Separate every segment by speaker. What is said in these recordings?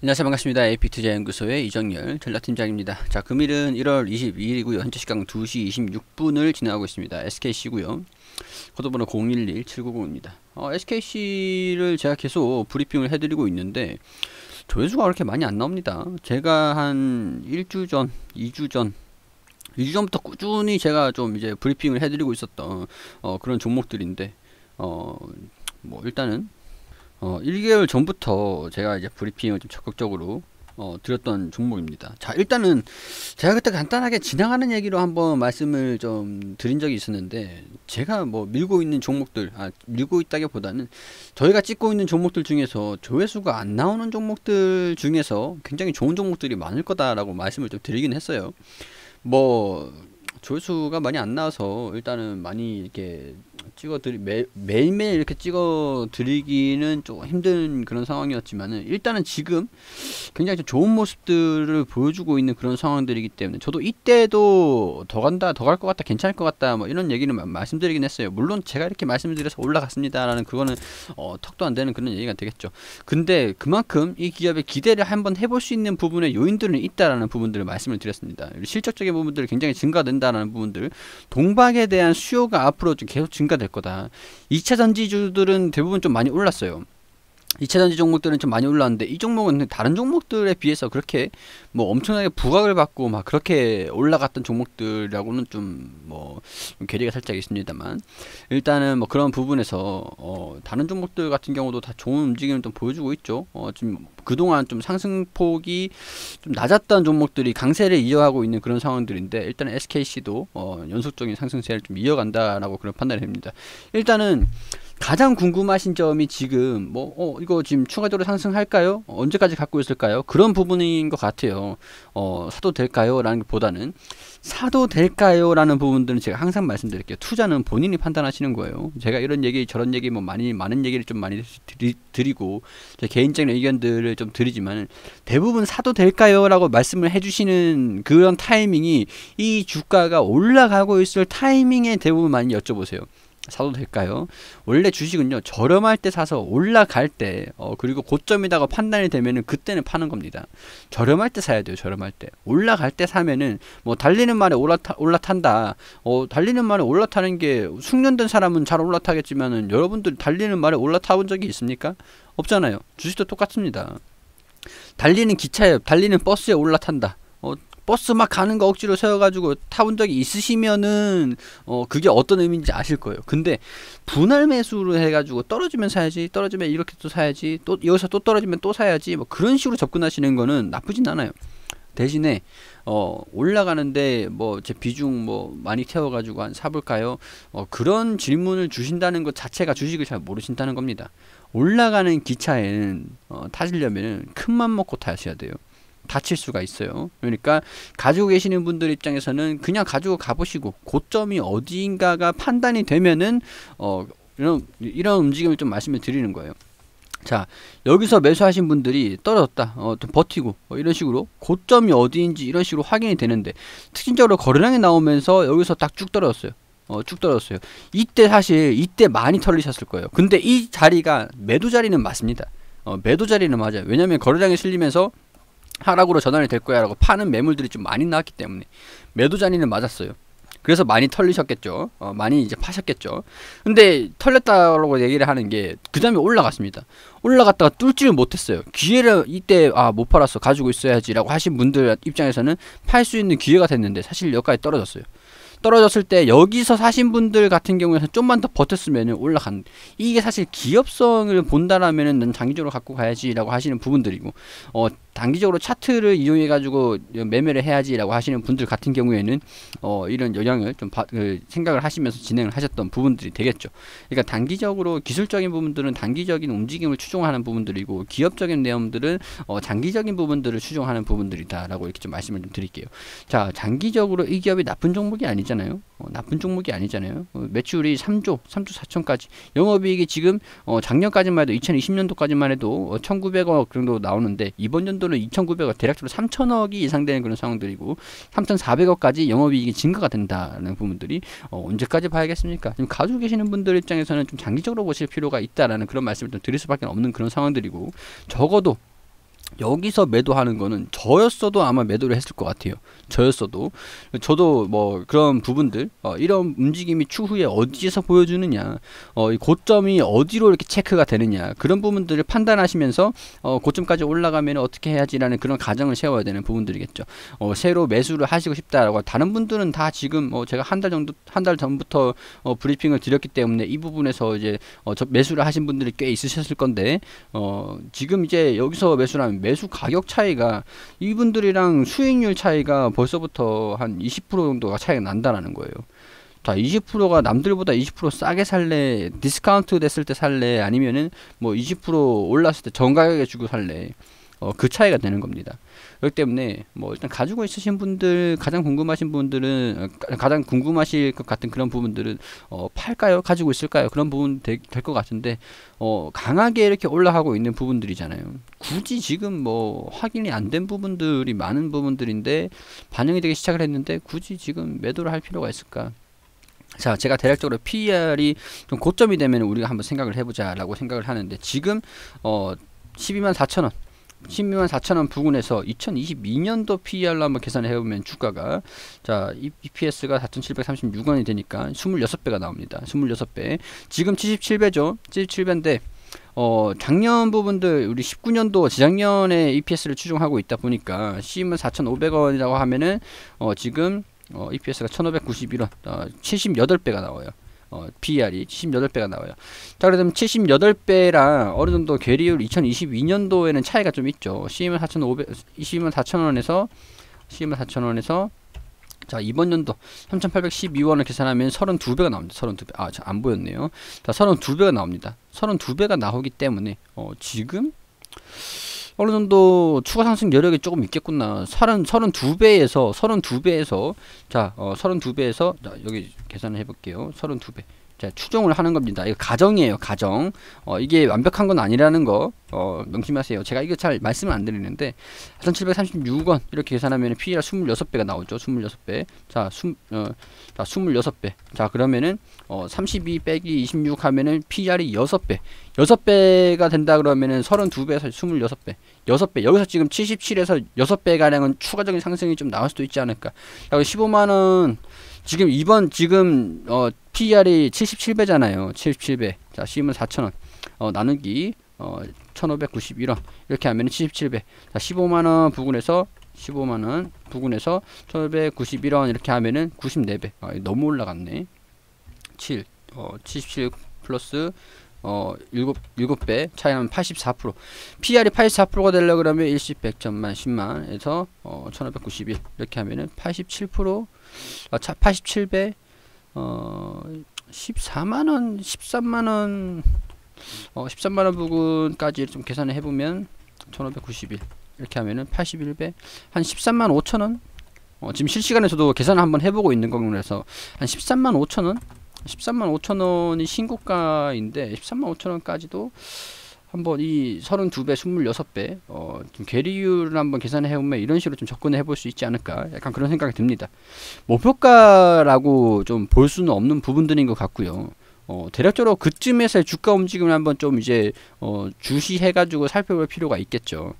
Speaker 1: 안녕하세요 반갑습니다 AP투자연구소의 이정열 전략팀장입니다 자 금일은 1월 22일이고요 현재 시간 2시 26분을 지나고 있습니다 SKC고요 코드번호 0 1 1 7 9 9입니다 어, SKC를 제가 계속 브리핑을 해드리고 있는데 조회수가 그렇게 많이 안 나옵니다 제가 한 1주 전 2주 전 2주 전부터 꾸준히 제가 좀 이제 브리핑을 해드리고 있었던 어, 그런 종목들인데 어, 뭐 일단은 어, 1개월 전부터 제가 이제 브리핑을 좀 적극적으로 어, 드렸던 종목입니다. 자, 일단은 제가 그때 간단하게 지나가는 얘기로 한번 말씀을 좀 드린 적이 있었는데 제가 뭐 밀고 있는 종목들, 아, 밀고 있다기보다는 저희가 찍고 있는 종목들 중에서 조회수가 안 나오는 종목들 중에서 굉장히 좋은 종목들이 많을 거다라고 말씀을 좀 드리긴 했어요. 뭐 조회수가 많이 안 나와서 일단은 많이 이렇게 찍어드리 매, 매일매일 이렇게 찍어드리기는 좀 힘든 그런 상황이었지만은 일단은 지금 굉장히 좋은 모습들을 보여주고 있는 그런 상황들이기 때문에 저도 이때도 더 간다 더 갈 것 같다 괜찮을 것 같다 뭐 이런 얘기는 말씀드리긴 했어요 물론 제가 이렇게 말씀드려서 올라갔습니다라는 그거는 어, 턱도 안 되는 그런 얘기가 되겠죠 근데 그만큼 이 기업의 기대를 한번 해볼 수 있는 부분의 요인들은 있다라는 부분들을 말씀을 드렸습니다 실적적인 부분들이 굉장히 증가된다 있다라는 부분들 동박에 대한 수요가 앞으로 계속 증가될 거다. 2차 전지주들은 대부분 좀 많이 올랐어요. 2차 전지 종목들은 좀 많이 올랐는데 이 종목은 다른 종목들에 비해서 그렇게 뭐 엄청나게 부각을 받고 막 그렇게 올라갔던 종목들이라고는 좀뭐 괴리가 살짝 있습니다만 일단은 뭐 그런 부분에서 어 다른 종목들 같은 경우도 다 좋은 움직임을 좀 보여주고 있죠. 어 지금 그동안 좀 상승폭이 좀 낮았던 종목들이 강세를 이어가고 있는 그런 상황들인데 일단 SKC도 어 연속적인 상승세를 좀 이어간다라고 그런 판단을 합니다. 일단은 가장 궁금하신 점이 지금 뭐 어, 이거 지금 추가적으로 상승할까요? 언제까지 갖고 있을까요? 그런 부분인 것 같아요. 어, 사도 될까요? 라는 것보다는 사도 될까요? 라는 부분들은 제가 항상 말씀드릴게요. 투자는 본인이 판단하시는 거예요. 제가 이런 얘기 저런 얘기 뭐 많이 많은 얘기를 좀 많이 드리, 드리고 제 개인적인 의견들을 좀 드리지만 대부분 사도 될까요? 라고 말씀을 해주시는 그런 타이밍이 이 주가가 올라가고 있을 타이밍에 대부분 많이 여쭤보세요. 사도 될까요? 원래 주식은요 저렴할 때 사서 올라갈 때 어, 그리고 고점이다가 판단이 되면은 그때는 파는 겁니다. 저렴할 때 사야 돼요. 저렴할 때 올라갈 때 사면은 뭐 달리는 말에 올라타 올라탄다. 어 달리는 말에 올라타는 게 숙련된 사람은 잘 올라타겠지만은 여러분들 달리는 말에 올라타본 적이 있습니까? 없잖아요. 주식도 똑같습니다. 달리는 기차에 달리는 버스에 올라탄다. 어, 버스 막 가는 거 억지로 세워가지고 타본 적이 있으시면은 어 그게 어떤 의미인지 아실 거예요. 근데 분할 매수로 해가지고 떨어지면 사야지, 떨어지면 이렇게 또 사야지, 또 여기서 또 떨어지면 또 사야지 뭐 그런 식으로 접근하시는 거는 나쁘진 않아요. 대신에 어 올라가는데 뭐 제 비중 뭐 많이 태워가지고 한 사볼까요? 어 그런 질문을 주신다는 것 자체가 주식을 잘 모르신다는 겁니다. 올라가는 기차에는 어, 타시려면 큰맘 먹고 타셔야 돼요. 다칠 수가 있어요. 그러니까 가지고 계시는 분들 입장에서는 그냥 가지고 가보시고 고점이 어디인가가 판단이 되면은 어 이런 이런 움직임을 좀 말씀을 드리는 거예요. 자 여기서 매수하신 분들이 떨어졌다 어, 좀 버티고 어, 이런 식으로 고점이 어디인지 이런 식으로 확인이 되는데 특징적으로 거래량이 나오면서 여기서 딱 쭉 떨어졌어요 어, 쭉 떨어졌어요 이때 사실 이때 많이 털리셨을 거예요 근데 이 자리가 매도 자리는 맞습니다 어, 매도 자리는 맞아요 왜냐면 하 거래량이 실리면서 하락으로 전환이 될 거야라고 파는 매물들이 좀 많이 나왔기 때문에 매도 잔인는 맞았어요. 그래서 많이 털리셨겠죠. 어, 많이 이제 파셨겠죠. 근데 털렸다고 얘기를 하는 게 그 다음에 올라갔습니다. 올라갔다가 뚫지를 못했어요. 기회를 이때 아 못 팔았어 가지고 있어야지라고 하신 분들 입장에서는 팔 수 있는 기회가 됐는데 사실 여기까지 떨어졌어요. 떨어졌을 때 여기서 사신 분들 같은 경우에는 좀만 더 버텼으면 올라간 이게 사실 기업성을 본다라면은 장기적으로 갖고 가야지라고 하시는 부분들이고 어 단기적으로 차트를 이용해 가지고 매매를 해야지라고 하시는 분들 같은 경우에는 어, 이런 영향을 좀 바, 그 생각을 하시면서 진행을 하셨던 부분들이 되겠죠. 그러니까 단기적으로 기술적인 부분들은 단기적인 움직임을 추종하는 부분들이고 기업적인 내용들은 어, 장기적인 부분들을 추종하는 부분들이다라고 이렇게 좀 말씀을 좀 드릴게요. 자, 장기적으로 이 기업이 나쁜 종목이 아니잖아요. 어, 나쁜 종목이 아니잖아요. 어, 매출이 3조, 3조 4천까지. 영업이익이 지금 어, 작년까지만 해도 2020년도까지만 해도 어, 1,900억 정도 나오는데 이번 연도는 2,900억, 대략적으로 3 0억이 예상되는 그런 상황들이고 3,400억까지 영업이익이 증가가 된다는 부분들이 어, 언제까지 봐야겠습니까? 지금 가지고 계시는 분들 입장에서는 좀 장기적으로 보실 필요가 있다라는 그런 말씀을 좀 드릴 수밖에 없는 그런 상황들이고 적어도 여기서 매도하는 거는 저였어도 아마 매도를 했을 것 같아요. 저였어도 저도 뭐 그런 부분들 어, 이런 움직임이 추후에 어디에서 보여주느냐, 어, 이 고점이 어디로 이렇게 체크가 되느냐 그런 부분들을 판단하시면서 어, 고점까지 올라가면 어떻게 해야지라는 그런 가정을 세워야 되는 부분들이겠죠. 어, 새로 매수를 하시고 싶다라고 다른 분들은 다 지금 어, 제가 한 달 정도 한 달 전부터 어, 브리핑을 드렸기 때문에 이 부분에서 이제 어, 매수를 하신 분들이 꽤 있으셨을 건데 어, 지금 이제 여기서 매수를 하면 매수 가격 차이가 이분들이랑 수익률 차이가 벌써부터 한 20% 정도가 차이가 난다라는 거예요. 자 20%가 남들보다 20% 싸게 살래 디스카운트 됐을 때 살래 아니면은 뭐 20% 올랐을 때 정가격에 주고 살래 어, 그 차이가 되는 겁니다. 그렇기 때문에 뭐 일단 가지고 있으신 분들 가장 궁금하신 분들은 어, 가장 궁금하실 것 같은 그런 부분들은 어, 팔까요? 가지고 있을까요? 그런 부분 될 것 같은데 어, 강하게 이렇게 올라가고 있는 부분들이잖아요. 굳이 지금 뭐 확인이 안 된 부분들이 많은 부분들인데 반영이 되기 시작을 했는데 굳이 지금 매도를 할 필요가 있을까? 자, 제가 대략적으로 PER이 좀 고점이 되면 우리가 한번 생각을 해보자라고 생각을 하는데 지금 어1 2 4 0원 12만 4천 원 부근에서 2022년도 PER로 한번 계산해 보면 주가가 자 EPS가 4,736원이 되니까 26배가 나옵니다. 26배. 지금 77배죠. 77배인데 어, 작년 부분들 우리 19년도 재작년에 EPS를 추정하고 있다 보니까 CM은 4,500원이라고 하면은 어, 지금 어, EPS가 1,591원, 어, 78배가 나와요. 어, PER이 78배가 나와요. 자, 그러면 78배랑 어느 정도 괴리율 2022년도에는 차이가 좀 있죠. CM은 4,500, CM은 4,000원에서, CM은 4,000원에서, 자, 이번 년도 3,812원을 계산하면 32배가 나옵니다. 32배. 아, 저 안 보였네요. 자, 32배가 나옵니다. 32배가 나오기 때문에, 어, 지금, 어느 정도 추가 상승 여력이 조금 있겠구나. 30, 32배에서 32배에서 자, 어, 32배에서 자, 여기 계산을 해 볼게요. 32배. 자, 추정을 하는 겁니다. 이거 가정이에요, 가정. 어, 이게 완벽한 건 아니라는 거, 어, 명심하세요. 제가 이거 잘 말씀을 안 드리는데, 4,736원, 이렇게 계산하면 피해가 26배가 나오죠. 26배. 자, 숨, 어, 자 26배. 자, 그러면은, 어, 32 빼기 26 하면은 PR이 6배. 6배가 된다 그러면은 32배에서 26배. 6배. 여기서 지금 77에서 6배가량은 추가적인 상승이 좀 나올 수도 있지 않을까. 자, 15만원, 지금 이번, 지금, 어, PER이 77배잖아요. 77배. 자, C면 4,000원. 어, 나누기 어, 1,591원. 이렇게 하면 77배. 자, 15만원 부근에서 15만원 부근에서 1,591원 이렇게 하면은 94배. 아, 너무 올라갔네. 7, 어, 77 플러스 어, 7, 7배 차이하면 84% PR이 84%가 되려 고 그러면 1십 100, 천만, 10만에서 어, 1591 이렇게 하면은 87% 아, 차, 87배 어 14만원 13만원 어 13만원 부근까지 좀 계산을 해보면 1591 이렇게 하면은 81배 한 13만 5천원 어, 지금 실시간에 서도 계산을 한번 해보고 있는 거라서 한 13만 5천원 13만 5천원이 신고가인데 13만 5천원까지도 한번 이 32배, 26배, 어, 좀 괴리율을 한번 계산해 보면 이런 식으로 좀 접근해 볼 수 있지 않을까. 약간 그런 생각이 듭니다. 목표가라고 좀 볼 수는 없는 부분들인 것 같고요. 어, 대략적으로 그쯤에서의 주가 움직임을 한번 좀 이제, 어, 주시해가지고 살펴볼 필요가 있겠죠.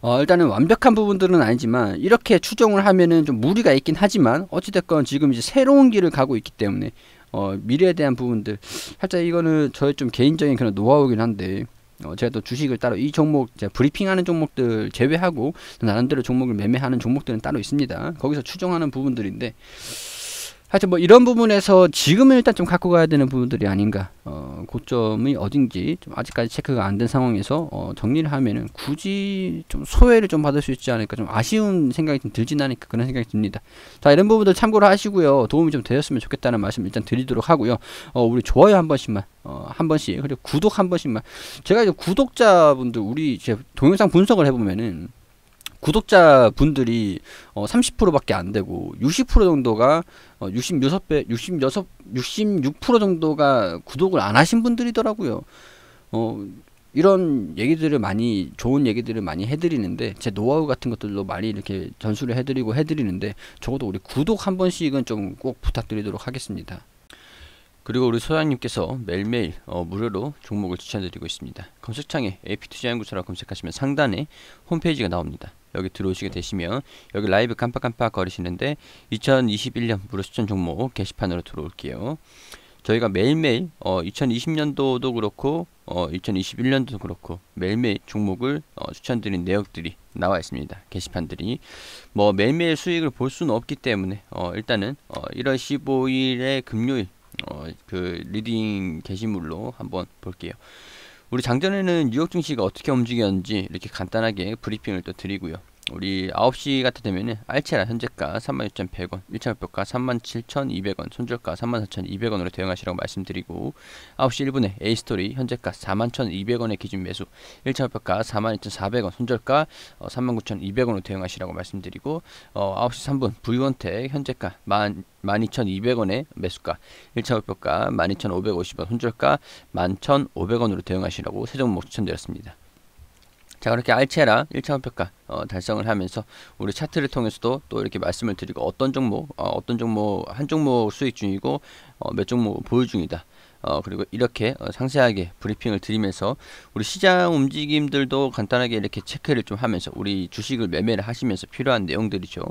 Speaker 1: 어, 일단은 완벽한 부분들은 아니지만 이렇게 추정을 하면은 좀 무리가 있긴 하지만 어찌됐건 지금 이제 새로운 길을 가고 있기 때문에 어, 미래에 대한 부분들 살짝 이거는 저의 좀 개인적인 그런 노하우긴 한데 어, 제가 또 주식을 따로 이 종목 제가 브리핑하는 종목들 제외하고 나름대로 종목을 매매하는 종목들은 따로 있습니다. 거기서 추정하는 부분들인데 하여튼 뭐 이런 부분에서 지금은 일단 좀 갖고 가야 되는 부분들이 아닌가 어, 고점이 어딘지 좀 아직까지 체크가 안 된 상황에서 어, 정리를 하면은 굳이 좀 소외를 좀 받을 수 있지 않을까 좀 아쉬운 생각이 좀 들진 않을까 그런 생각이 듭니다 자 이런 부분들 참고를 하시고요 도움이 좀 되셨으면 좋겠다는 말씀 일단 드리도록 하고요 어, 우리 좋아요 한 번씩만 어, 한 번씩 그리고 구독 한 번씩만 제가 이제 구독자분들 우리 이제 동영상 분석을 해보면은 구독자 분들이 어 30%밖에 안 되고 60% 정도가 어 66배 66 66% 정도가 구독을 안 하신 분들이더라고요. 어 이런 얘기들을 많이 좋은 얘기들을 많이 해드리는데 제 노하우 같은 것들도 많이 이렇게 전수를 해드리고 해드리는데 적어도 우리 구독 한 번씩은 좀 꼭 부탁드리도록 하겠습니다. 그리고 우리 소장님께서 매일매일 어, 무료로 종목을 추천드리고 있습니다. 검색창에 AP투자연구소라 검색하시면 상단에 홈페이지가 나옵니다. 여기 들어오시게 되시면 여기 라이브 깜빡깜빡 거리시는데 2021년 무료 추천 종목 게시판으로 들어올게요. 저희가 매일매일 어, 2020년도도 그렇고 어, 2 0 2 1년도 그렇고 매일매일 종목을 어, 추천드린 내역들이 나와 있습니다. 게시판들이 뭐 매일매일 수익을 볼 수는 없기 때문에 어, 일단은 어, 1월 15일에 금요일 그 리딩 게시물로 한번 볼게요. 우리 장전에는 뉴욕 증시가 어떻게 움직였는지 이렇게 간단하게 브리핑을 또 드리고요. 우리 9시 같은 되면은 알체라 현재가 36,100원, 1차 목표가 37,200원, 손절가 34,200원으로 대응하시라고 말씀드리고 9시 1분에 A스토리 현재가 41,200원의 기준 매수, 1차 목표가 42,400원, 손절가 어, 39,200원으로 대응하시라고 말씀드리고 어, 9시 3분 V원택 현재가 1 12,200원의 매수가, 1차 목표가 12,550원, 손절가 11,500원으로 대응하시라고 세종 목추천드렸습니다. 자 그렇게 알체라 1차 원평가 어, 달성을 하면서 우리 차트를 통해서도 또 이렇게 말씀을 드리고 어떤 종목 어, 어, 떤 종목 한 종목 수익 중이고 어, 몇 종목 보유 중이다 어, 그리고 이렇게 어, 상세하게 브리핑을 드리면서 우리 시장 움직임들도 간단하게 이렇게 체크를 좀 하면서 우리 주식을 매매를 하시면서 필요한 내용들이죠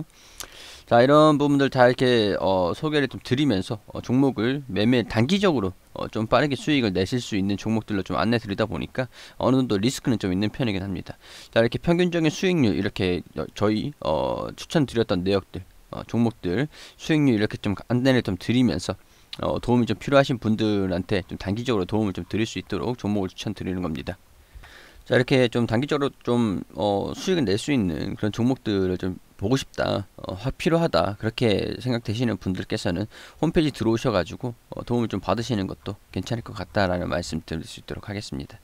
Speaker 1: 자 이런 부분들 다 이렇게 어, 소개를 좀 드리면서 어, 종목을 매매 단기적으로 어, 좀 빠르게 수익을 내실 수 있는 종목들로 좀 안내 드리다 보니까 어느 정도 리스크는 좀 있는 편이긴 합니다. 자 이렇게 평균적인 수익률 이렇게 저희 어, 추천드렸던 내역들 어, 종목들 수익률 이렇게 좀 안내를 좀 드리면서 어, 도움이 좀 필요하신 분들한테 좀 단기적으로 도움을 좀 드릴 수 있도록 종목을 추천드리는 겁니다. 자 이렇게 좀 단기적으로 좀 어, 수익을 낼 수 있는 그런 종목들을 좀 보고 싶다, 어, 필요하다 그렇게 생각되시는 분들께서는 홈페이지 들어오셔가지고 어, 도움을 좀 받으시는 것도 괜찮을 것 같다라는 말씀 드릴 수 있도록 하겠습니다.